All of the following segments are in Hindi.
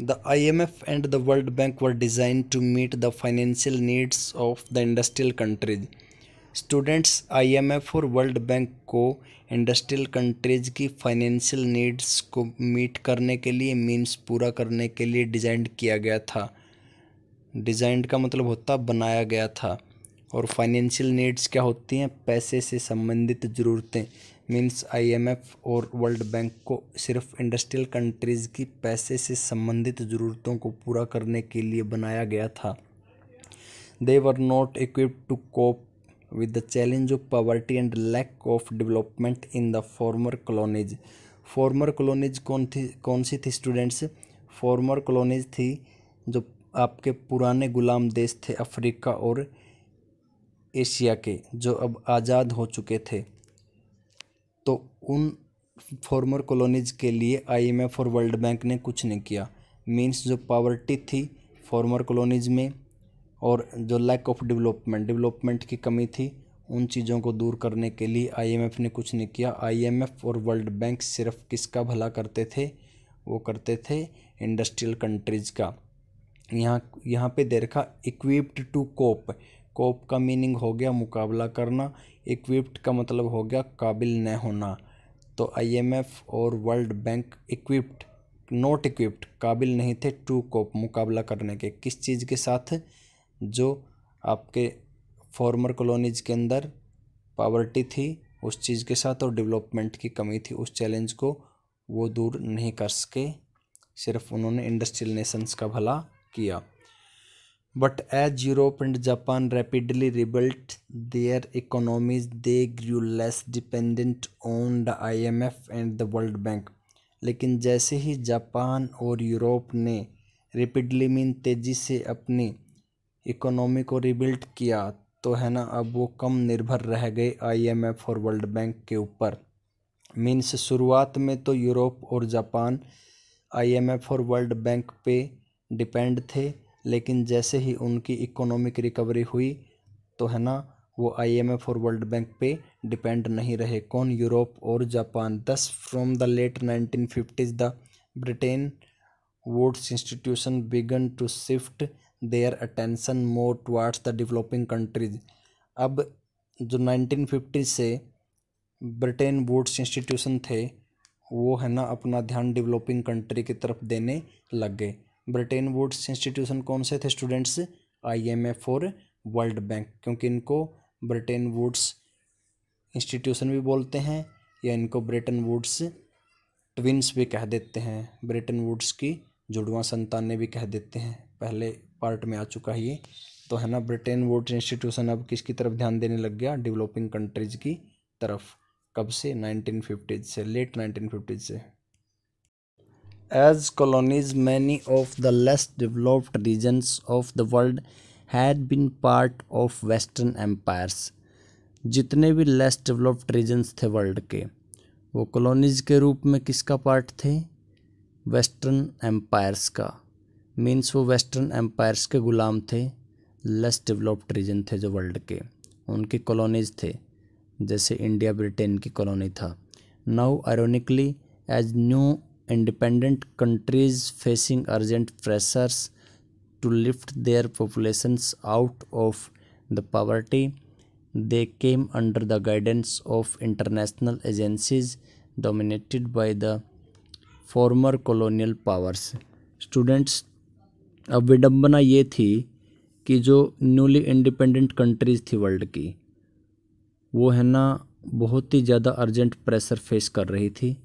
The IMF and the World Bank were designed to meet the financial needs of the industrial countries students IMF और वर्ल्ड बैंक को इंडस्ट्रियल कंट्रीज की फाइनेंशियल नीड्स को मीट करने के लिए मीन्स पूरा करने के लिए डिज़ाइन किया गया था डिज़ाइंड का मतलब होता बनाया गया था और फाइनेंशियल नीड्स क्या होती हैं पैसे से संबंधित ज़रूरतें मीन्स आईएमएफ और वर्ल्ड बैंक को सिर्फ इंडस्ट्रियल कंट्रीज़ की पैसे से संबंधित ज़रूरतों को पूरा करने के लिए बनाया गया था they were not equipped to cope with the challenge of poverty and lack of development in the former colonies former colonies कौन थी कौन सी थी स्टूडेंट्स फॉर्मर कॉलोनीज थी जो आपके पुराने गुलाम देश थे अफ्रीका और एशिया के जो अब आज़ाद हो चुके थे तो उन फॉर्मर कॉलोनीज़ के लिए आईएमएफ और वर्ल्ड बैंक ने कुछ नहीं किया मीन्स जो पावर्टी थी फॉर्मर कॉलोनीज़ में और जो लैक ऑफ डेवलपमेंट डेवलपमेंट की कमी थी उन चीज़ों को दूर करने के लिए आईएमएफ ने कुछ नहीं किया आईएमएफ और वर्ल्ड बैंक सिर्फ किसका भला करते थे वो करते थे इंडस्ट्रियल कंट्रीज़ का यहाँ यहाँ पे देखा इक्विप्ड टू कोप कोप का मीनिंग हो गया मुकाबला करना इक्विप्ड का मतलब हो गया काबिल न होना तो आईएमएफ और world bank equipped not equipped काबिल नहीं थे टू कोप मुकाबला करने के किस चीज़ के साथ जो आपके फॉर्मर कॉलोनीज के अंदर पावर्टी थी उस चीज़ के साथ और डेवलपमेंट की कमी थी उस चैलेंज को वो दूर नहीं कर सके सिर्फ उन्होंने इंडस्ट्रियल नेशंस का भला किया but Europe and Japan rapidly rebuilt their economies they grew less dependent on the I M F and the world bank लेकिन जैसे ही जापान और यूरोप ने रेपिडली मीन तेज़ी से अपनी इकोनॉमी को रिबिल्ट किया तो है ना अब वो कम निर्भर रह गए आई एम एफ़ और वर्ल्ड बैंक के ऊपर मीन्स शुरुआत में तो यूरोप और जापान आई एम एफ और वर्ल्ड बैंक पे डिपेंड थे लेकिन जैसे ही उनकी इकोनॉमिक रिकवरी हुई तो है ना वो आईएमएफ और वर्ल्ड बैंक पे डिपेंड नहीं रहे कौन यूरोप और Japan thus from the late nineteen fifties the Bretton Woods institution began to shift their attention more towards the developing countries अब जो नाइनटीन फिफ्टी से ब्रिटेन वुड्स इंस्टीट्यूशन थे वो है ना अपना ध्यान डेवलपिंग कंट्री की तरफ देने लग गए ब्रिटेन वुड्स इंस्टीट्यूशन कौन से थे स्टूडेंट्स आई एम एफ और वर्ल्ड बैंक क्योंकि इनको ब्रिटेन वुड्स इंस्टीट्यूशन भी बोलते हैं या इनको ब्रिटेन वुड्स ट्विन्स भी कह देते हैं ब्रिटेन वुड्स की जुड़वा संतानें भी कह देते हैं पहले पार्ट में आ चुका है ये तो है ना ब्रिटेन वुड्स इंस्टीट्यूशन अब किसकी तरफ ध्यान देने लग गया डेवलपिंग कंट्रीज़ की तरफ कब से नाइनटीन फिफ्टीज से लेट नाइनटीन फिफ्टीज से as colonies many of the less developed regions of the world had been part of western empires जितने भी लेस डेवलप्ड रीजन्स थे वर्ल्ड के वो कॉलोनीज के रूप में किसका पार्ट थे वेस्टर्न एम्पायर्स का मीन्स वो वेस्टर्न एम्पायर्स के ग़ुलाम थे लेस डेवलप्ड रीजन थे जो वर्ल्ड के उनके कॉलोनीज थे जैसे इंडिया ब्रिटेन की कॉलोनी था now ironically as new independent countries facing urgent pressures to lift their population out of the poverty they came under the guidance of international agencies dominated by the former colonial powers students अब विडम्बना ये थी कि जो न्यूली इंडिपेंडेंट कंट्रीज थी वर्ल्ड की वो है ना बहुत ही ज़्यादा अर्जेंट प्रेशर फेस कर रही थी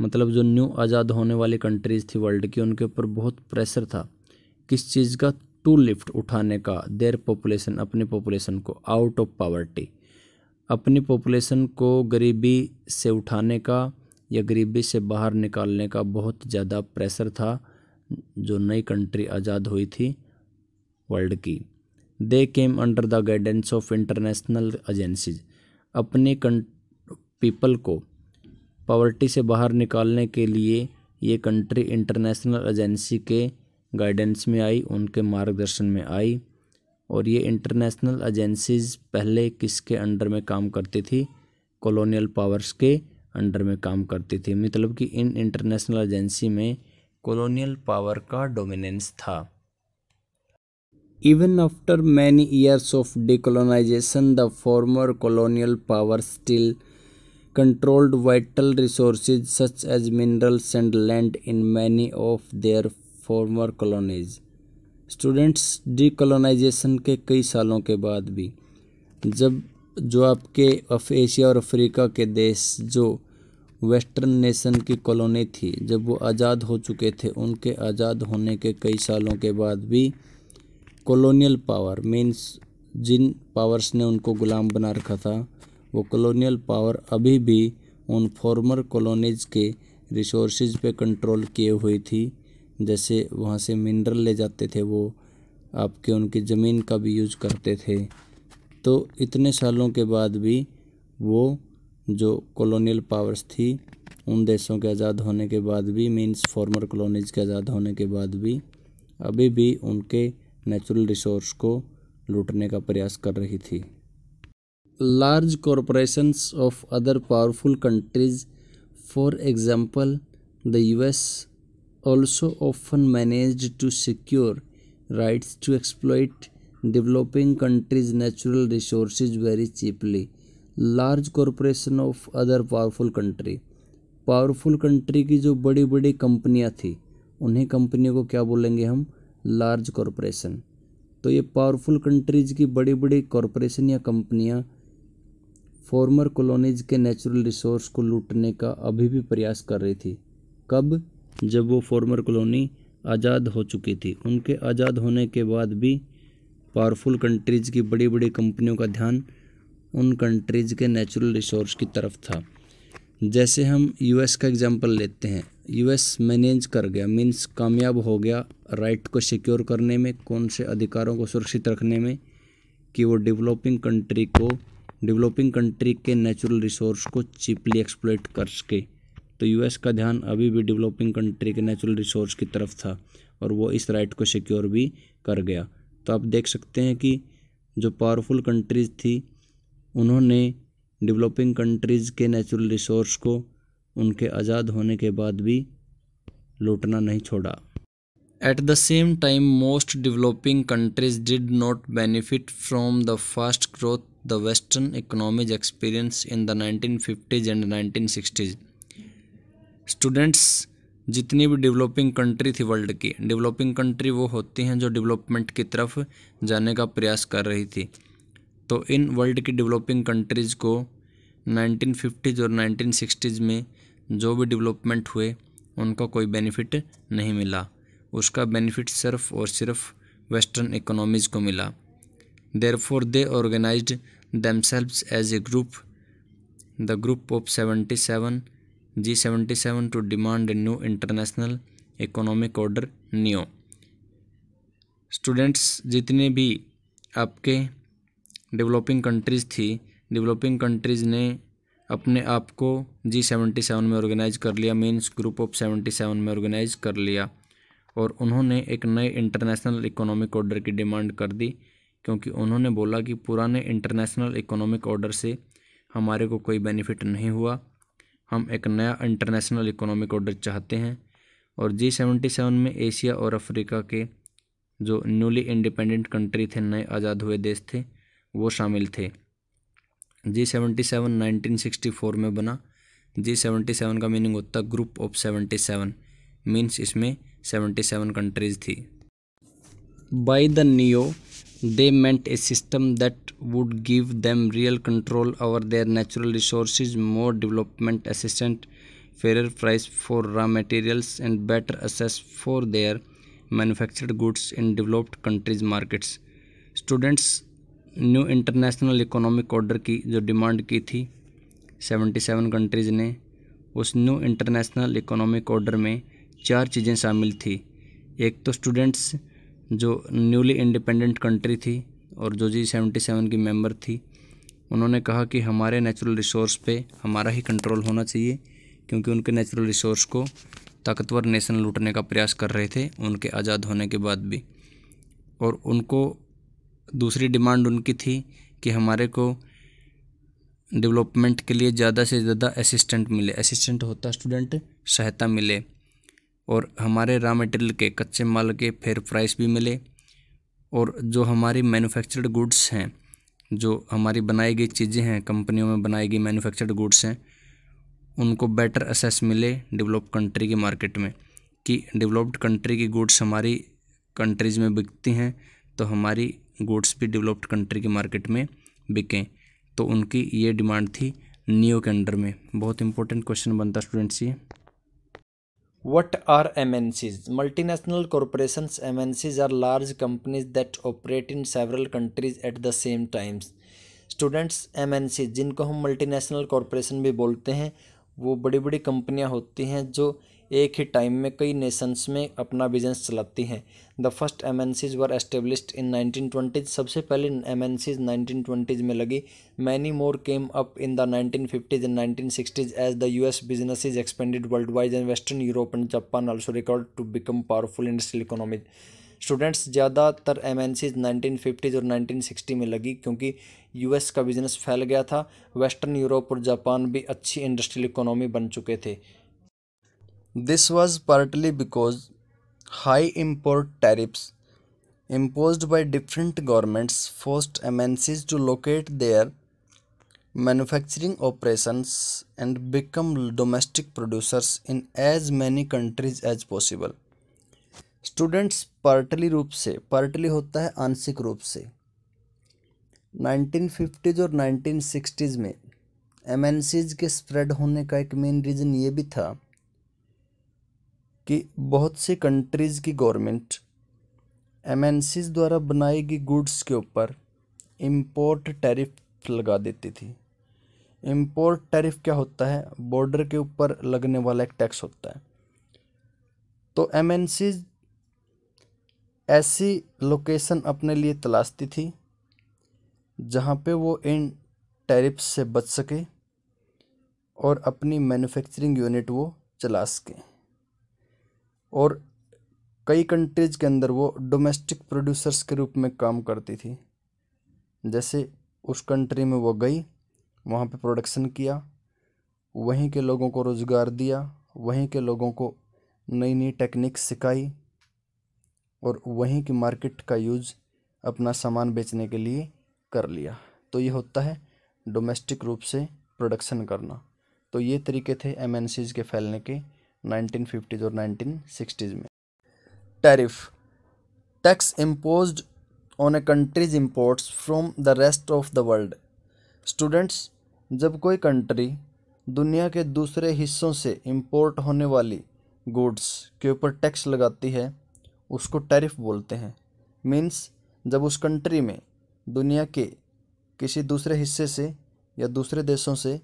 मतलब जो न्यू आज़ाद होने वाली कंट्रीज़ थी वर्ल्ड की उनके ऊपर बहुत प्रेशर था किस चीज़ का टू लिफ्ट उठाने का देर पॉपुलेशन अपनी पॉपुलेशन को आउट ऑफ पावर्टी अपनी पॉपुलेशन को गरीबी से उठाने का या गरीबी से बाहर निकालने का बहुत ज़्यादा प्रेशर था जो नई कंट्री आज़ाद हुई थी वर्ल्ड की they came under the guidance of international agencies अपनी पीपल को पावर्टी से बाहर निकालने के लिए ये कंट्री इंटरनेशनल एजेंसी के गाइडेंस में आई उनके मार्गदर्शन में आई और ये इंटरनेशनल एजेंसीज़ पहले किसके अंडर में काम करती थी कॉलोनियल पावर्स के अंडर में काम करती थी मतलब कि इन इंटरनेशनल एजेंसी में कॉलोनियल पावर का डोमिनेंस था even after many years of decolonisation the former colonial power still controlled vital resources such as minerals and land in many of their former colonies. Students decolonisation के कई सालों के बाद भी जब जो आपके अफ एशिया और अफ्रीका के देश जो वेस्टर्न नेशन की कॉलोनी थी जब वो आज़ाद हो चुके थे उनके आज़ाद होने के कई सालों के बाद भी कॉलोनियल पावर मीन्स जिन पावर्स ने उनको ग़ुलाम बना रखा था वो कॉलोनियल पावर अभी भी उन फॉर्मर कॉलोनीज के रिसोर्स पे कंट्रोल किए हुए थी जैसे वहाँ से मिनरल ले जाते थे वो आपके उनकी ज़मीन का भी यूज करते थे तो इतने सालों के बाद भी वो जो कॉलोनियल पावर्स थी उन देशों के आज़ाद होने के बाद भी मीन्स फॉर्मर कॉलोनीज के आज़ाद होने के बाद भी अभी भी उनके नेचुरल रिसोर्स को लूटने का प्रयास कर रही थी large corporation of other powerful countries for example the U S also often manage to secure rights to exploit developing countries natural resource very cheaply large corporation of other powerful country powerful country की जो बड़ी बड़ी कंपनियाँ थी उन्हीं कंपनियों को क्या बोलेंगे हम लार्ज कॉरपोरेशन तो ये पावरफुल कंट्रीज की बड़ी बड़ी कॉरपोरेशन या कंपनियाँ फॉर्मर कॉलोनीज के नेचुरल रिसोर्स को लूटने का अभी भी प्रयास कर रही थी कब जब वो फॉर्मर कॉलोनी आज़ाद हो चुकी थी उनके आज़ाद होने के बाद भी पावरफुल कंट्रीज़ की बड़ी बड़ी कंपनियों का ध्यान उन कंट्रीज़ के नेचुरल रिसोर्स की तरफ था जैसे हम यूएस का एग्जांपल लेते हैं यूएस मैनेज कर गया मींस कामयाब हो गया राइट को सिक्योर करने में कौन से अधिकारों को सुरक्षित रखने में कि वो डेवलपिंग कंट्री को डेवलपिंग कंट्री के नेचुरल रिसोर्स को चीपली एक्सप्लोइट करके तो यूएस का ध्यान अभी भी डेवलपिंग कंट्री के नेचुरल रिसोर्स की तरफ था और वो इस राइट को सिक्योर भी कर गया तो आप देख सकते हैं कि जो पावरफुल कंट्रीज़ थी उन्होंने डेवलपिंग कंट्रीज़ के नेचुरल रिसोर्स को उनके आज़ाद होने के बाद भी लूटना नहीं छोड़ा at the same time most developing countries did not benefit from the fast growth the western economies experience in the nineteen fifties and nineteen sixties students जितनी भी डेवलपिंग कंट्री थी वर्ल्ड की डेवलपिंग कंट्री वो होती हैं जो डेवलपमेंट की तरफ जाने का प्रयास कर रही थी तो इन वर्ल्ड की डेवलपिंग कंट्रीज़ को नाइनटीन फिफ्टीज और नाइनटीन सिक्सटीज़ में जो भी डेवलपमेंट हुए उनका कोई बेनिफिट नहीं मिला उसका बेनिफिट सिर्फ और सिर्फ वेस्टर्न इकोनॉमीज़ को मिला therefore they organise as a group the group of seventy seven G seventy seven to demand new international economic order new students जितने भी आपके डेवलपिंग कंट्रीज़ थी डेवलपिंग कंट्रीज़ ने अपने आप को जी सेवेंटी सेवन में ऑर्गेनाइज कर लिया means group of seventy seven में ऑर्गेनाइज कर लिया और उन्होंने एक नए इंटरनेशनल इकोनॉमिक ऑर्डर की डिमांड कर दी क्योंकि उन्होंने बोला कि पुराने इंटरनेशनल इकोनॉमिक ऑर्डर से हमारे को कोई बेनिफिट नहीं हुआ हम एक नया इंटरनेशनल इकोनॉमिक ऑर्डर चाहते हैं और जी सेवेंटी सेवन में एशिया और अफ्रीका के जो न्यूली इंडिपेंडेंट कंट्री थे नए आज़ाद हुए देश थे वो शामिल थे G seventy seven nineteen sixty four में बना जी सेवेंटी सेवन का मीनिंग होता group of seventy seven means इसमें सेवेंटी सेवन कंट्रीज थी by the NIEO they meant a system that would give them real control over their natural resource more development assistance fair price for raw materials and better access for their manufactured goods in developed countries markets students new international economic order की जो डिमांड की थी सेवन कंट्रीज़ ने उस न्यू इंटरनेशनल इकोनॉमिक ऑर्डर में चार चीज़ें शामिल थी एक तो स्टूडेंट्स जो न्यूली इंडिपेंडेंट कंट्री थी और जो जी सेवेंटी सेवन की मेंबर थी उन्होंने कहा कि हमारे नेचुरल रिसोर्स पे हमारा ही कंट्रोल होना चाहिए क्योंकि उनके नेचुरल रिसोर्स को ताकतवर नेशन लूटने का प्रयास कर रहे थे उनके आज़ाद होने के बाद भी और उनको दूसरी डिमांड उनकी थी कि हमारे को डेवलपमेंट के लिए ज़्यादा से ज़्यादा असिस्टेंट मिले असिस्टेंट होता स्टूडेंट सहायता मिले और हमारे रॉ मटेरियल के कच्चे माल के फेयर प्राइस भी मिले और जो हमारी मैन्युफैक्चर्ड गुड्स हैं जो हमारी बनाई गई चीज़ें हैं कंपनियों में बनाई गई मैन्युफैक्चर्ड गुड्स हैं उनको बेटर असेस मिले डेवलप कंट्री की मार्केट में कि डेवलप्ड कंट्री की गुड्स हमारी कंट्रीज़ में बिकती हैं तो हमारी गुड्स भी डेवलप्ड कंट्री की मार्केट में बिकें तो उनकी ये डिमांड थी नियो के अंडर में बहुत इंपॉर्टेंट क्वेश्चन बनता स्टूडेंट्स ये What are MNCs? Multinational corporations MNCs are large companies that operate in several countries at the same times. Students M जिनको हम मल्टीनेशनल कॉरपोरेशन भी बोलते हैं वो बड़ी बड़ी कंपनियां होती हैं जो एक ही टाइम में कई नेशंस में अपना बिजनेस चलाती हैं the first M N Cs were established in nineteen twenties सबसे पहले M N Cs nineteen twenties में लगी many more came up in the nineteen fifties and nineteen sixties as the U S businesses expanded worldwide and western Europe and Japan also recovered to become powerful industrial economies students ज़्यादातर M N Cs nineteen fifties और नाइनटीन सिक्सटी में लगी क्योंकि यू एस का बिजनेस फैल गया था वेस्टर्न यूरोप और जापान भी अच्छी इंडस्ट्रियल इकोनॉमी बन चुके थे this was partly because high import tariffs impose by different governments forced M MNCs to locate their manufacturing operation and become domestic producers in as many countries as possible students partly रूप से पार्टली होता है आंशिक रूप से नाइनटीन फिफ्टीज और नाइनटीन सिक्सटीज में एम एन सीज के स्प्रेड होने का एक मेन रीज़न ये भी था कि बहुत से कंट्रीज़ की गवर्नमेंट एम द्वारा बनाई गई गुड्स के ऊपर इम्पोर्ट टैरिफ लगा देती थी इम्पोर्ट टैरिफ क्या होता है बॉर्डर के ऊपर लगने वाला एक टैक्स होता है तो एम ऐसी लोकेशन अपने लिए तलाशती थी जहाँ पे वो इन टैरिफ से बच सके और अपनी मैन्युफैक्चरिंग यूनिट वो चला सकें और कई कंट्रीज़ के अंदर वो डोमेस्टिक प्रोड्यूसर्स के रूप में काम करती थी जैसे उस कंट्री में वो गई वहाँ पे प्रोडक्शन किया वहीं के लोगों को रोज़गार दिया वहीं के लोगों को नई नई टेक्निक सिखाई और वहीं की मार्केट का यूज़ अपना सामान बेचने के लिए कर लिया तो ये होता है डोमेस्टिक रूप से प्रोडक्शन करना तो ये तरीके थे एम के फैलने के 1950s और 1960s में tariff tax impose on a countries imports from the rest of the world students जब कोई कंट्री दुनिया के दूसरे हिस्सों से इम्पोर्ट होने वाली गुड्स के ऊपर टैक्स लगाती है उसको टैरिफ बोलते हैं मीन्स जब उस कंट्री में दुनिया के किसी दूसरे हिस्से से या दूसरे देशों से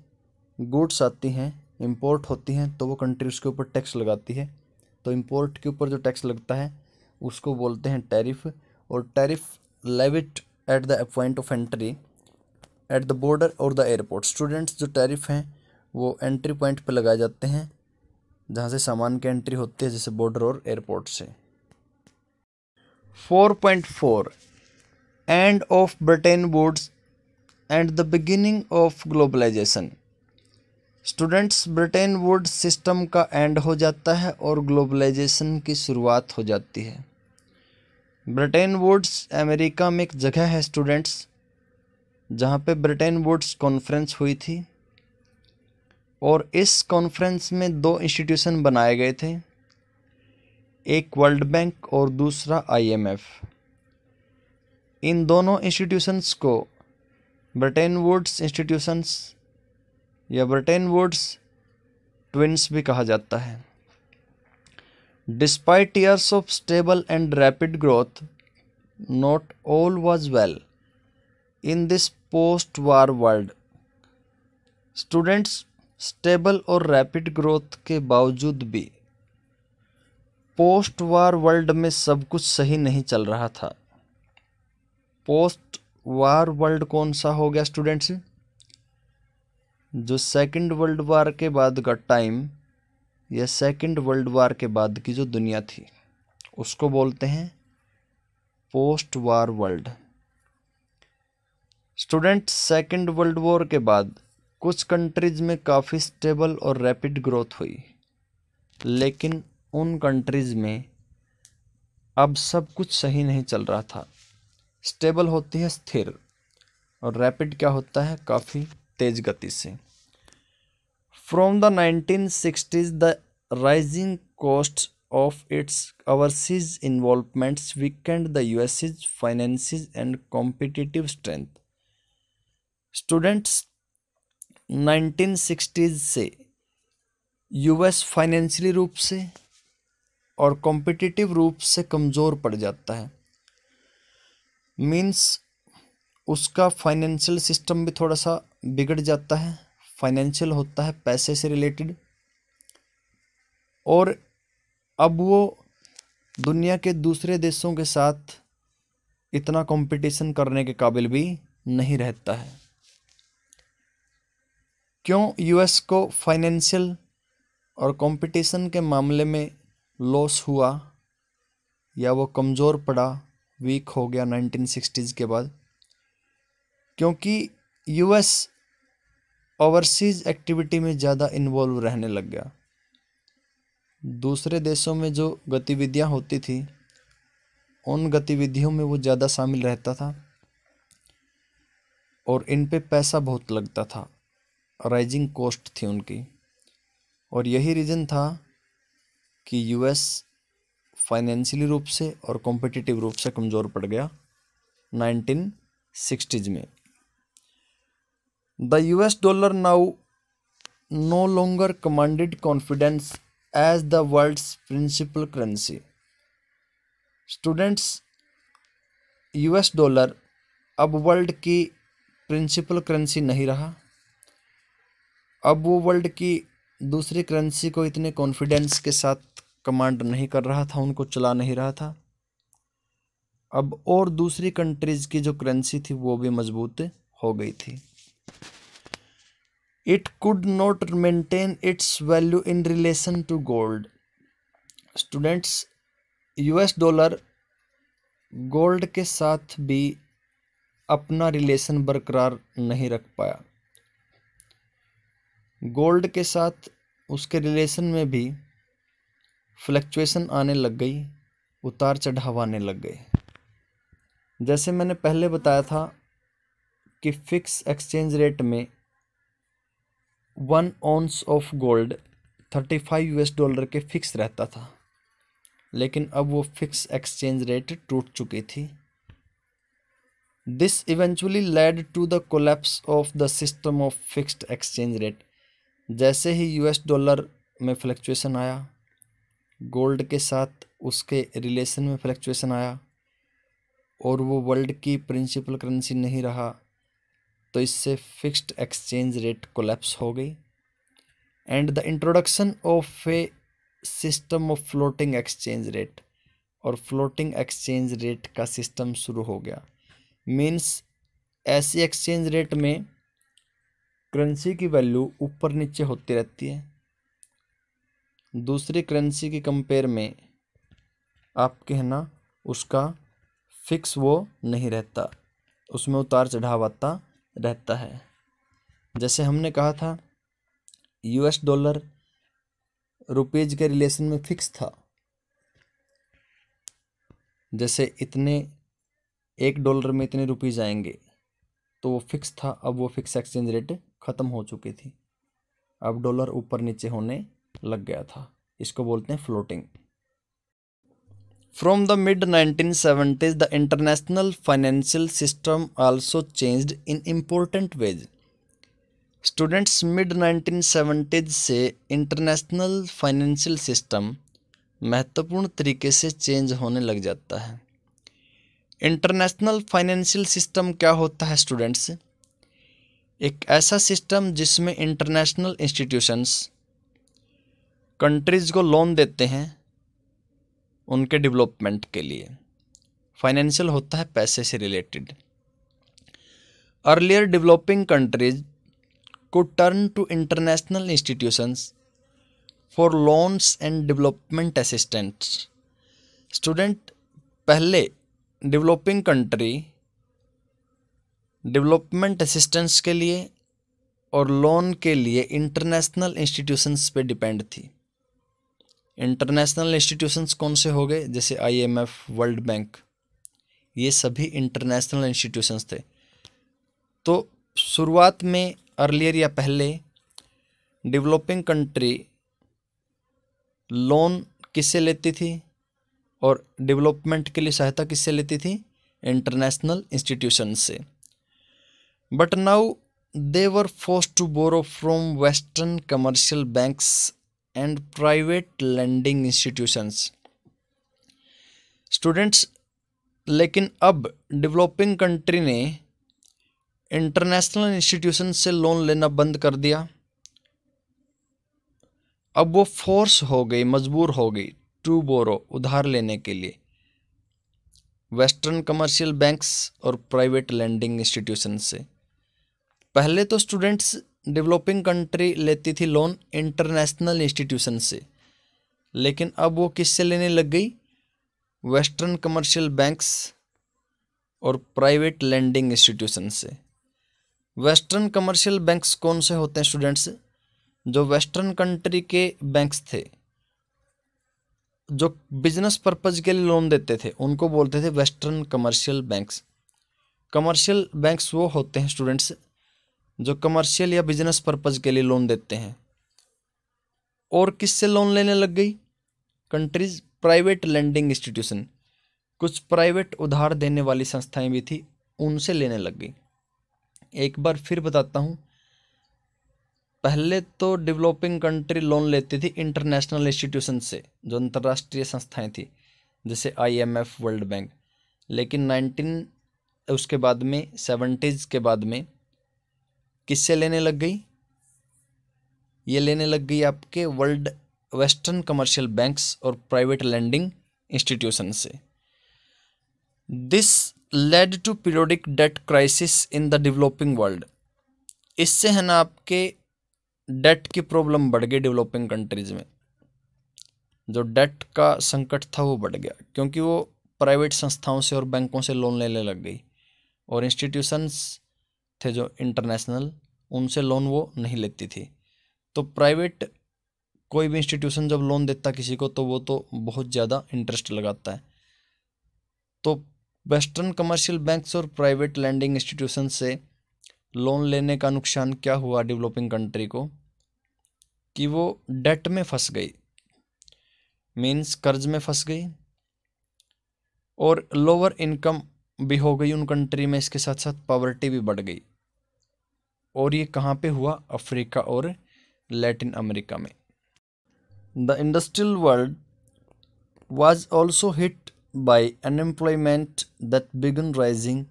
गुड्स आती हैं इम्पोर्ट होती हैं तो वो कंट्री उसके ऊपर टैक्स लगाती है तो इम्पोर्ट के ऊपर जो टैक्स लगता है उसको बोलते हैं टैरिफ और tariff levied at the point of entry at the border और द एयरपोर्ट स्टूडेंट्स जो टैरिफ हैं वो एंट्री पॉइंट पर लगाए जाते हैं जहाँ से सामान की एंट्री होती है जैसे बॉर्डर और एयरपोर्ट से four point four end of Bretton Woods and the beginning of globalisation students Bretton would system का एंड हो जाता है और ग्लोबलाइजेशन की शुरुआत हो जाती है ब्रिटेन वुड्स अमेरिका में एक जगह है स्टूडेंट्स जहाँ पे ब्रिटेन वुड्स कॉन्फ्रेंस हुई थी और इस कॉन्फ्रेंस में दो इंस्टीट्यूशन बनाए गए थे एक वर्ल्ड बैंक और दूसरा आईएमएफ इन दोनों इंस्टीट्यूशंस को ब्रिटेन वुड्स इंस्टीट्यूशंस या ब्रिटेन वुड्स ट्विंस भी कहा जाता है despite years of stable and rapid growth not all was well in this post war world students stable और रैपिड ग्रोथ के बावजूद भी पोस्ट वार वर्ल्ड में सब कुछ सही नहीं चल रहा था पोस्ट वार वर्ल्ड कौन सा हो गया स्टूडेंट्स जो सेकंड वर्ल्ड वार के बाद का टाइम या सेकंड वर्ल्ड वार के बाद की जो दुनिया थी उसको बोलते हैं post war world student second world war के बाद कुछ कंट्रीज में काफ़ी स्टेबल और रैपिड ग्रोथ हुई लेकिन उन कंट्रीज़ में अब सब कुछ सही नहीं चल रहा था स्टेबल होती है स्थिर और रैपिड क्या होता है काफ़ी तेज गति से from the nineteen sixties the rising cost of its overseas involvements weakened the US's finances and competitive strength students nineteen sixties से यूएस फाइनेंशियली रूप से और कॉम्पिटिटिव रूप से कमज़ोर पड़ जाता है मीन्स उसका फाइनेंशियल सिस्टम भी थोड़ा सा बिगड़ जाता है फाइनेंशियल होता है पैसे से रिलेटेड और अब वो दुनिया के दूसरे देशों के साथ इतना कंपटीशन करने के काबिल भी नहीं रहता है क्यों यूएस को फाइनेंशियल और कंपटीशन के मामले में लॉस हुआ या वो कमज़ोर पड़ा वीक हो गया नाइनटीन सिक्सटीज़ के बाद क्योंकि यूएस ओवरसीज़ एक्टिविटी में ज़्यादा इन्वॉल्व रहने लग गया दूसरे देशों में जो गतिविधियाँ होती थी उन गतिविधियों में वो ज़्यादा शामिल रहता था और इन पे पैसा बहुत लगता था राइजिंग कॉस्ट थी उनकी और यही रीज़न था कि यूएस फाइनेंशियली रूप से और कॉम्पिटिटिव रूप से कमज़ोर पड़ गया नाइनटीन सिक्सटीज़ में the U S dollar now no longer commanded confidence as the world's principal currency students U S dollar अब वर्ल्ड की प्रिंसिपल करेंसी नहीं रहा अब वो वर्ल्ड की दूसरी करेंसी को इतने कॉन्फिडेंस के साथ कमांड नहीं कर रहा था उनको चला नहीं रहा था अब और दूसरी कंट्रीज़ की जो करेंसी थी वो भी मजबूत हो गई थी it could not maintain its value in relation to gold students US dollar gold के साथ भी अपना रिलेशन बरकरार नहीं रख पाया गोल्ड के साथ उसके रिलेशन में भी फ्लक्चुएशन आने लग गई उतार चढ़ाव आने लग गए जैसे मैंने पहले बताया था कि फिक्स एक्सचेंज रेट में one ounce of gold thirty five US dollar के फिक्स रहता था लेकिन अब वो फिक्स एक्सचेंज रेट टूट चुकी थी this eventually led to the collapse of the system of fixed exchange rate जैसे ही यूएस डॉलर में फ्लक्चुएसन आया गोल्ड के साथ उसके रिलेशन में फ्लक्चुएसन आया और वो वर्ल्ड की प्रिंसिपल करेंसी नहीं रहा तो इससे फिक्स्ड एक्सचेंज रेट कोलेप्स हो गई and the introduction of a system of floating exchange rate और फ्लोटिंग एक्सचेंज रेट का सिस्टम शुरू हो गया मीन्स ऐसे एक्सचेंज रेट में करेंसी की वैल्यू ऊपर नीचे होती रहती है दूसरी करेंसी की कंपेयर में आपके है ना उसका फिक्स वो नहीं रहता उसमें उतार चढ़ाव आता रहता है जैसे हमने कहा था यूएस डॉलर रुपीज़ के रिलेशन में फिक्स था जैसे इतने एक डॉलर में इतने रुपीज़ आएंगे तो वो फिक्स था अब वो फिक्स एक्सचेंज रेट ख़त्म हो चुकी थी अब डॉलर ऊपर नीचे होने लग गया था इसको बोलते हैं floating From the mid 1970s, the international financial system also changed in important ways. Students mid 1970s से इंटरनेशनल फाइनेंशियल सिस्टम महत्वपूर्ण तरीके से चेंज होने लग जाता है इंटरनेशनल फाइनेंशियल सिस्टम क्या होता है स्टूडेंट्स एक ऐसा सिस्टम जिसमें इंटरनेशनल इंस्टीट्यूशंस कंट्रीज़ को लोन देते हैं उनके डेवलपमेंट के लिए फाइनेंशियल होता है पैसे से रिलेटेड अर्लियर डेवलपिंग कंट्रीज को turn to international institutions for loans and development assistants student पहले डेवलपिंग कंट्री डेवलपमेंट असिस्टेंस के लिए और लोन के लिए इंटरनेशनल इंस्टीट्यूशंस पे डिपेंड थी इंटरनेशनल इंस्टीट्यूशंस कौन से हो गए जैसे आईएमएफ वर्ल्ड बैंक ये सभी इंटरनेशनल इंस्टीट्यूशंस थे तो शुरुआत में अर्लियर या पहले डेवलपिंग कंट्री लोन किससे लेती थी और डेवलपमेंट के लिए सहायता किससे लेती थी इंटरनेशनल इंस्टीट्यूशन से but now they were forced to borrow from western commercial banks and private lending institutions students लेकिन अब डेवलपिंग कंट्री ने इंटरनेशनल इंस्टीट्यूशन से लोन लेना बंद कर दिया अब वो फोर्स हो गई मजबूर हो गई टू बोरो उधार लेने के लिए वेस्टर्न कमर्शियल बैंक्स और प्राइवेट लैंडिंग इंस्टीट्यूशन से पहले तो स्टूडेंट्स डेवलपिंग कंट्री लेती थी लोन इंटरनेशनल इंस्टीट्यूशन से लेकिन अब वो किससे लेने लग गई वेस्टर्न कमर्शियल बैंक्स और प्राइवेट लैंडिंग इंस्टीट्यूशन से वेस्टर्न कमर्शियल बैंक्स कौन से होते हैं स्टूडेंट्स जो वेस्टर्न कंट्री के बैंक्स थे जो बिजनेस पर्पज़ के लिए लोन देते थे उनको बोलते थे western commercial banks commercial banks वो होते हैं स्टूडेंट्स जो कमर्शियल या बिजनेस पर्पज़ के लिए लोन देते हैं और किससे लोन लेने लग गई कंट्रीज प्राइवेट लैंडिंग इंस्टीट्यूशन कुछ प्राइवेट उधार देने वाली संस्थाएं भी थी उनसे लेने लग गई एक बार फिर बताता हूँ पहले तो डेवलपिंग कंट्री लोन लेती थी इंटरनेशनल इंस्टीट्यूशन से जो अंतर्राष्ट्रीय संस्थाएं थी जैसे आईएमएफ वर्ल्ड बैंक लेकिन नाइनटीन उसके बाद में सेवेंटीज़ के बाद में किससे लेने लग गई ये लेने लग गई आपके वर्ल्ड वेस्टर्न कमर्शियल बैंक्स और प्राइवेट लैंडिंग इंस्टीट्यूशन से this led to periodic debt crisis in the developing world इससे है ना आपके डेट की प्रॉब्लम बढ़ गई डेवलपिंग कंट्रीज़ में जो डेट का संकट था वो बढ़ गया क्योंकि वो प्राइवेट संस्थाओं से और बैंकों से लोन लेने लग गई और इंस्टीट्यूशंस थे जो इंटरनेशनल उनसे लोन वो नहीं लेती थी तो प्राइवेट कोई भी इंस्टीट्यूशन जब लोन देता किसी को तो वो तो बहुत ज़्यादा इंटरेस्ट लगाता है तो वेस्टर्न कमर्शियल बैंक्स और प्राइवेट लैंडिंग इंस्टीट्यूशन से लोन लेने का नुकसान क्या हुआ डेवलपिंग कंट्री को कि वो डेट में फंस गई मीन्स कर्ज में फंस गई और लोअर इनकम भी हो गई उन कंट्री में इसके साथ साथ पॉवर्टी भी बढ़ गई और ये कहाँ पे हुआ अफ्रीका और लैटिन अमेरिका में the industrial world hit by unemployment that began rising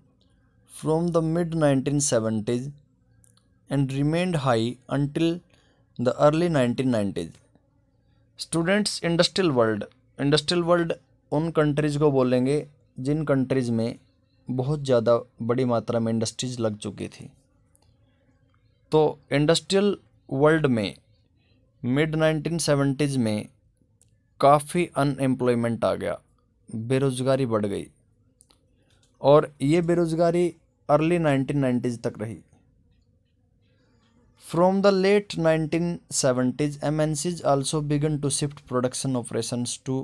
from the mid nineteen seventies and remained high until the early nineteen nineties students industrial world industrial world उन कंट्रीज़ को बोलेंगे जिन कंट्रीज़ में बहुत ज़्यादा बड़ी मात्रा में इंडस्ट्रीज़ लग चुकी थी तो इंडस्ट्रियल वर्ल्ड में मिड नाइनटीन सेवेंटीज़ में काफ़ी अनएम्प्लॉयमेंट आ गया बेरोज़गारी बढ़ गई और ये बेरोज़गारी अर्ली नाइनटीन नाइन्टीज़ तक रही the late nineteen seventies M N Cs also began to shift production operation to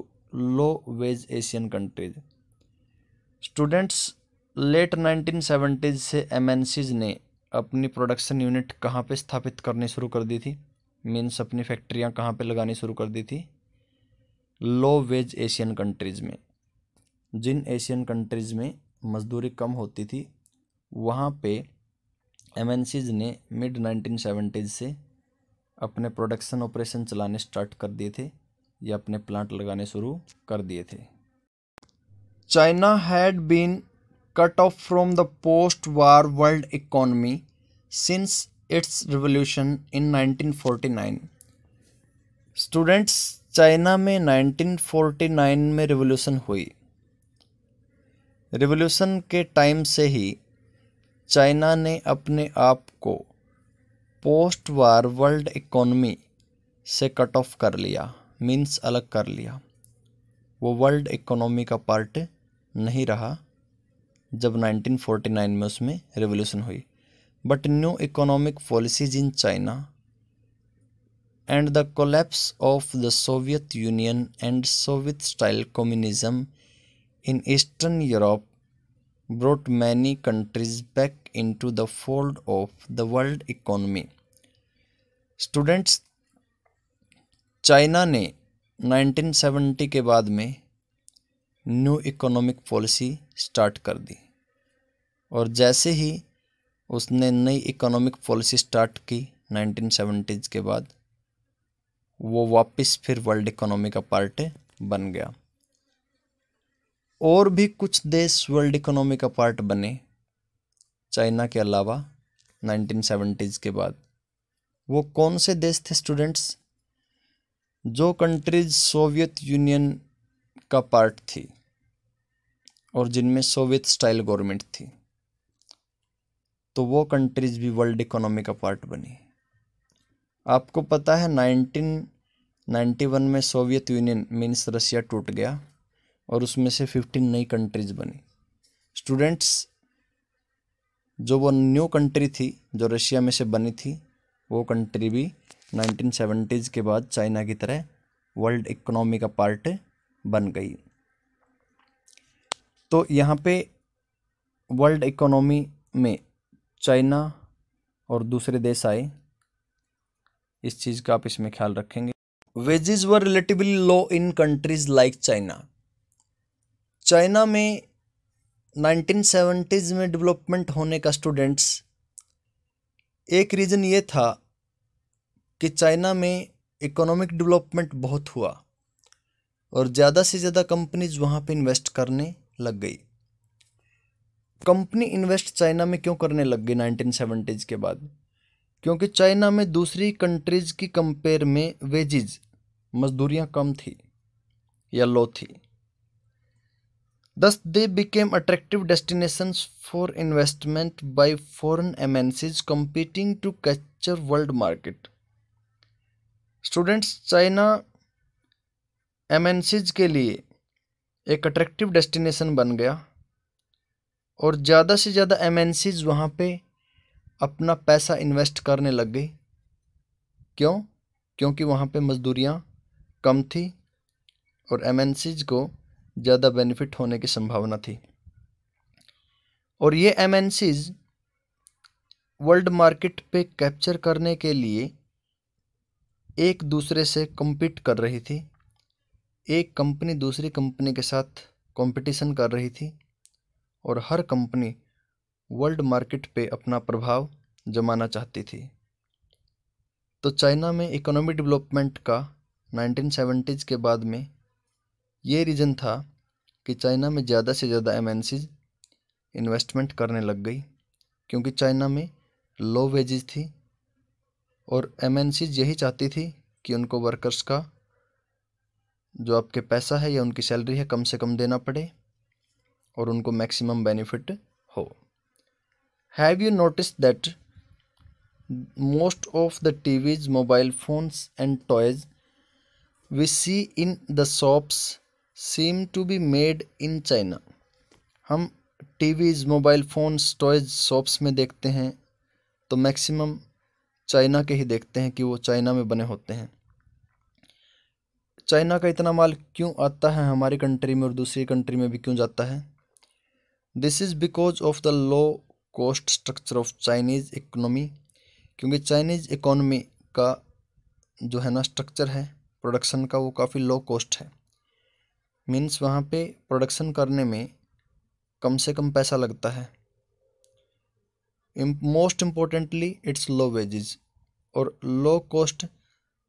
low wage Asian countries students late nineteen seventies से एम एन सीज़ ने अपनी प्रोडक्शन यूनिट कहाँ पे स्थापित करनी शुरू कर दी थी मीन्स अपनी फैक्ट्रियाँ कहाँ पे लगानी शुरू कर दी थी लो वेज एशियन कंट्रीज़ में जिन एशियन कंट्रीज़ में मजदूरी कम होती थी वहाँ पे एम ने मिड नाइनटीन सेवेंटीज़ से अपने प्रोडक्शन ऑपरेशन चलाने स्टार्ट कर दिए थे या अपने प्लांट लगाने शुरू कर दिए थे China had been cut off from the post-war world economy since its revolution in 1949 students China में 1949 में रिवोल्यूशन हुई रिवोल्यूशन के टाइम से ही चाइना ने अपने आप को पोस्ट वार वर्ल्ड इकोनॉमी से कट ऑफ कर लिया मीन्स अलग कर लिया वो वर्ल्ड इकोनॉमी का पार्ट नहीं रहा जब 1949 में उसमें रेवोल्यूशन हुई but new economic policies in China and the collapse of the Soviet Union and Soviet style communism Eastern Europe brought many countries back into the fold of the world economy students China ने 1970 के बाद में न्यू इकोनॉमिक पॉलिसी स्टार्ट कर दी और जैसे ही उसने नई इकोनॉमिक पॉलिसी स्टार्ट की नाइनटीन सेवेंटीज़ के बाद वो वापस फिर वर्ल्ड इकोनॉमी का पार्ट बन गया और भी कुछ देश वर्ल्ड इकोनॉमी का पार्ट बने चाइना के अलावा नाइनटीन सेवेंटीज़ के बाद वो कौन से देश थे स्टूडेंट्स जो कंट्रीज सोवियत यूनियन का पार्ट थी और जिनमें सोवियत स्टाइल गवर्नमेंट थी तो वो कंट्रीज़ भी वर्ल्ड इकोनॉमी का पार्ट बनी आपको पता है 1991 में सोवियत यूनियन मीन्स रशिया टूट गया और उसमें से 15 नई कंट्रीज़ बनी स्टूडेंट्स जो वो न्यू कंट्री थी जो रशिया में से बनी थी वो कंट्री भी नाइनटीन के बाद चाइना की तरह वर्ल्ड इकोनॉमी का पार्ट बन गई तो यहाँ पे वर्ल्ड इकोनॉमी में चाइना और दूसरे देश आए इस चीज़ का आप इसमें ख्याल रखेंगे wages were relatively low in countries like China China में 1970s में डेवलपमेंट होने का स्टूडेंट्स एक रीज़न ये था कि चाइना में इकोनॉमिक डेवलपमेंट बहुत हुआ और ज़्यादा से ज़्यादा कंपनीज वहाँ पे इन्वेस्ट करने लग गई कंपनी इन्वेस्ट चाइना में क्यों करने लग गई नाइनटीन सेवेंटीज के बाद क्योंकि चाइना में दूसरी कंट्रीज की कंपेयर में वेजिज मजदूरियां कम थी या लो थी thus they became attractive destination for investment by foreign MNCs competing to capture world market students China MNCs के लिए एक अट्रैक्टिव डेस्टिनेशन बन गया और ज़्यादा से ज़्यादा एम एन सीज वहाँ पर अपना पैसा इन्वेस्ट करने लग गई क्यों क्योंकि वहाँ पे मजदूरियाँ कम थी और एम को ज़्यादा बेनिफिट होने की संभावना थी और ये एम वर्ल्ड मार्केट पे कैप्चर करने के लिए एक दूसरे से कम्पीट कर रही थी एक कंपनी दूसरी कंपनी के साथ कंपटीशन कर रही थी और हर कंपनी वर्ल्ड मार्केट पे अपना प्रभाव जमाना चाहती थी तो चाइना में इकोनॉमिक डेवलपमेंट का 1970s के बाद में ये रीज़न था कि चाइना में ज़्यादा से ज़्यादा एम इन्वेस्टमेंट करने लग गई क्योंकि चाइना में लो वेजेस थी और एम यही चाहती थी कि उनको वर्कर्स का जो आपके पैसा है या उनकी सैलरी है कम से कम देना पड़े और उनको मैक्सिमम बेनिफिट हो have you notice that most of the TVs mobile phones and toys we see in the shops seem to be made in China हम TVs mobile phones toys shops में देखते हैं तो मैक्सिमम चाइना के ही देखते हैं कि वो चाइना में बने होते हैं चाइना का इतना माल क्यों आता है हमारी कंट्री में और दूसरी कंट्री में भी क्यों जाता है this is because of the low cost structure of Chinese economy क्योंकि चाइनीज़ इकोनॉमी का जो है ना स्ट्रक्चर है प्रोडक्शन का वो काफ़ी लो कॉस्ट है मीन्स वहाँ पे प्रोडक्शन करने में कम से कम पैसा लगता है most importantly it's low wages और लो कॉस्ट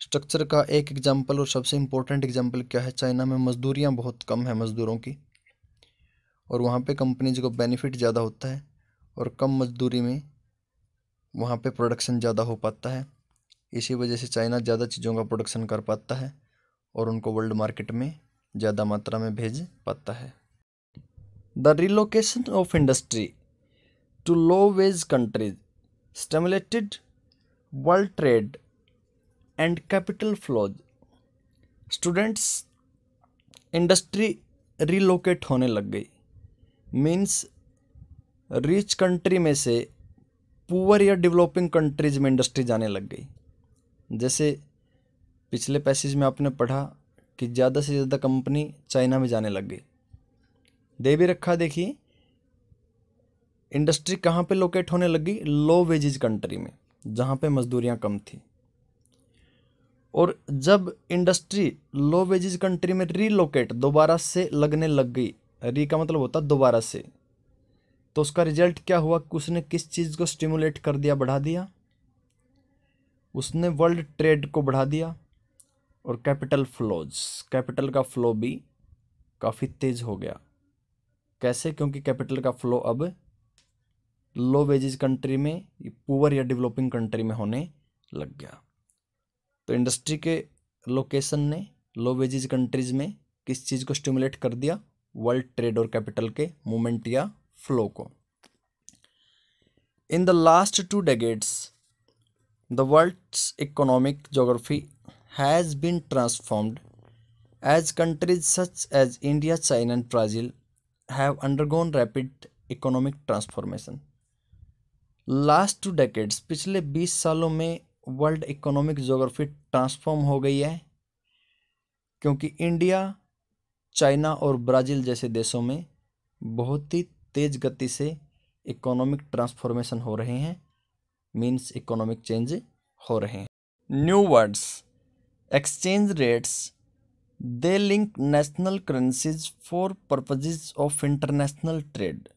स्ट्रक्चर का एक एग्जाम्पल और सबसे इम्पोर्टेंट एग्जाम्पल क्या है चाइना में मजदूरियाँ बहुत कम है मज़दूरों की और वहाँ पे कंपनीज को बेनिफिट ज़्यादा होता है और कम मजदूरी में वहाँ पे प्रोडक्शन ज़्यादा हो पाता है इसी वजह से चाइना ज़्यादा चीज़ों का प्रोडक्शन कर पाता है और उनको वर्ल्ड मार्केट में ज़्यादा मात्रा में भेज पाता है the relocation of industry to low wage countries stimulated world trade and capital flows students industry relocate होने लग गई मीन्स रिच कंट्री में से पुअर या डेवलपिंग कंट्रीज में इंडस्ट्री जाने लग गई जैसे पिछले पैसेज में आपने पढ़ा कि ज़्यादा से ज़्यादा कंपनी चाइना में जाने लग गई दे भी रखा देखिए इंडस्ट्री कहाँ पे लोकेट होने लगी लो वेजेज कंट्री में जहाँ पे मजदूरियाँ कम थी और जब इंडस्ट्री लो वेजिज कंट्री में रीलोकेट दोबारा से लगने लग गई री का मतलब होता दोबारा से तो उसका रिजल्ट क्या हुआ कि उसने किस चीज़ को स्टिमुलेट कर दिया बढ़ा दिया उसने वर्ल्ड ट्रेड को बढ़ा दिया और कैपिटल फ्लोज कैपिटल का फ्लो भी काफ़ी तेज़ हो गया कैसे क्योंकि कैपिटल का फ्लो अब लो वेजेज कंट्री में पुअर या डेवलपिंग कंट्री में होने लग गया तो इंडस्ट्री के लोकेशन ने लो वेजिज कंट्रीज़ में किस चीज़ को स्टिमुलेट कर दिया वर्ल्ड ट्रेड और कैपिटल के मूवमेंट या फ्लो को in the last two decades the world's economic geography has been transformed as countries such as India China and Brazil have undergone rapid economic transformation last two decades पिछले बीस सालों में वर्ल्ड इकोनॉमिक जोग्राफी ट्रांसफॉर्म हो गई है क्योंकि इंडिया चाइना और ब्राज़ील जैसे देशों में बहुत ही तेज़ गति से इकोनॉमिक ट्रांसफॉर्मेशन हो रहे हैं मीन्स इकोनॉमिक चेंज हो रहे हैं new words exchange rates they link national currencies for purposes of international trade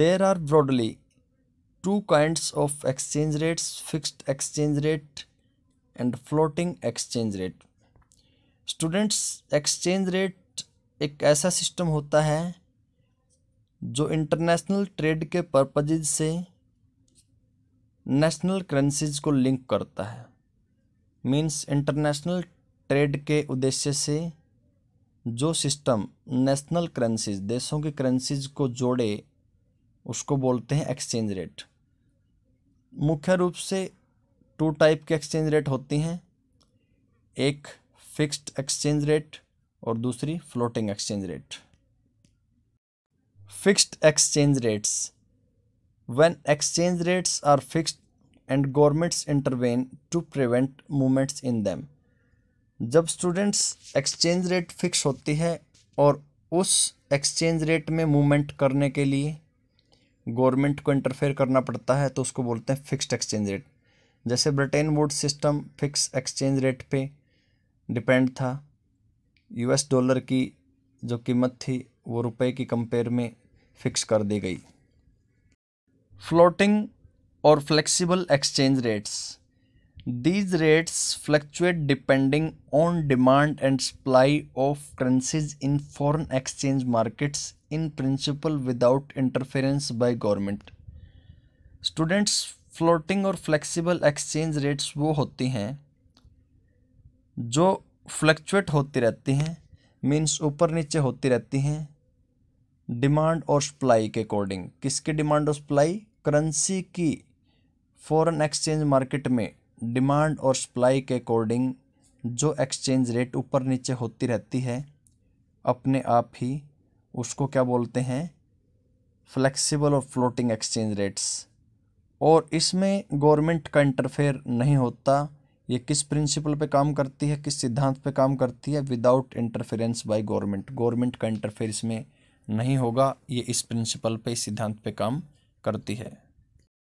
there are broadly two kinds of exchange rates fixed exchange rate and floating exchange rate students exchange rate एक ऐसा सिस्टम होता है जो इंटरनेशनल ट्रेड के पर्पजेज से नेशनल करेंसीज को लिंक करता है मींस इंटरनेशनल ट्रेड के उद्देश्य से जो सिस्टम नेशनल करेंसीज देशों की करेंसीज को जोड़े उसको बोलते हैं एक्सचेंज रेट मुख्य रूप से टू टाइप के एक्सचेंज रेट होती हैं एक फिक्स्ड एक्सचेंज रेट और दूसरी floating exchange rate fixed exchange rates when exchange rates are fixed and governments intervene to prevent movements in them जब स्टूडेंट्स एक्सचेंज रेट फिक्स होती है और उस एक्सचेंज रेट में मूवमेंट करने के लिए गवर्नमेंट को इंटरफेयर करना पड़ता है तो उसको बोलते हैं फिक्स्ड एक्सचेंज रेट जैसे Bretton would system fix exchange rate पे डिपेंड था यूएस डॉलर की जो कीमत थी वो रुपए की कंपेयर में फिक्स कर दी गई फ्लोटिंग और flexible exchange rates These rates fluctuate depending on demand and supply of currencies in foreign exchange markets in principle without interference by government. Students floating और फ्लेक्सिबल एक्सचेंज रेट्स वो होती हैं जो फ्लक्चुएट होती रहती हैं मीन्स ऊपर नीचे होती रहती हैं डिमांड और सप्लाई के अकॉर्डिंग किसकी डिमांड और सप्लाई करेंसी की फॉरेन एक्सचेंज मार्केट में डिमांड और सप्लाई के अकॉर्डिंग जो एक्सचेंज रेट ऊपर नीचे होती रहती है अपने आप ही उसको क्या बोलते हैं फ्लेक्सिबल और फ्लोटिंग एक्सचेंज रेट्स और इसमें गवर्नमेंट का इंटरफेयर नहीं होता ये किस प्रिंसिपल पे काम करती है किस सिद्धांत पे काम करती है without interference by government government का इंटरफेयर इसमें नहीं होगा ये इस प्रिंसिपल पे इस सिद्धांत पे काम करती है